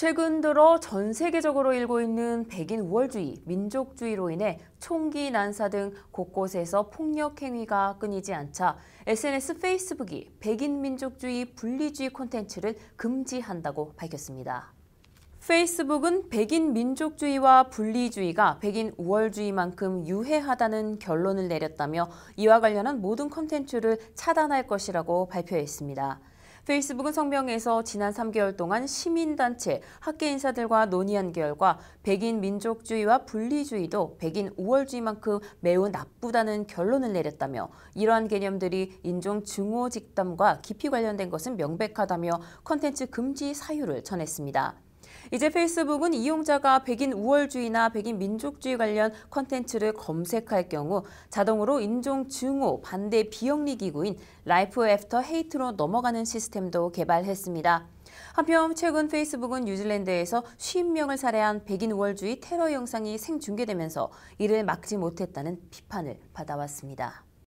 최근 들어 전 세계적으로 일고 있는 백인 우월주의, 민족주의로 인해 총기 난사 등 곳곳에서 폭력 행위가 끊이지 않자 SNS 페이스북이 백인 민족주의 분리주의 콘텐츠를 금지한다고 밝혔습니다. 페이스북은 백인 민족주의와 분리주의가 백인 우월주의만큼 유해하다는 결론을 내렸다며 이와 관련한 모든 콘텐츠를 차단할 것이라고 발표했습니다. 페이스북은 성명에서 지난 3개월 동안 시민단체, 학계 인사들과 논의한 결과 백인 민족주의와 분리주의도 백인 우월주의만큼 매우 나쁘다는 결론을 내렸다며 이러한 개념들이 인종 증오 직담과 깊이 관련된 것은 명백하다며 컨텐츠 금지 사유를 전했습니다. 이제 페이스북은 이용자가 백인 우월주의나 백인 민족주의 관련 컨텐츠를 검색할 경우 자동으로 인종 증오 반대 비영리 기구인 라이프 애프터 헤이트로 넘어가는 시스템도 개발했습니다. 한편 최근 페이스북은 뉴질랜드에서 50명을 살해한 백인 우월주의 테러 영상이 생중계되면서 이를 막지 못했다는 비판을 받아왔습니다.